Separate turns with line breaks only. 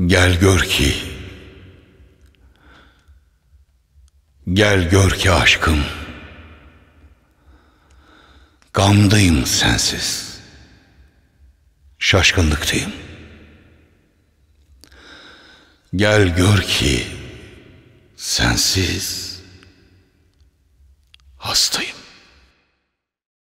Gel gör ki Gel gör ki aşkım Gamdayım sensiz Şaşkınlıktayım Gel gör ki sensiz
hastayım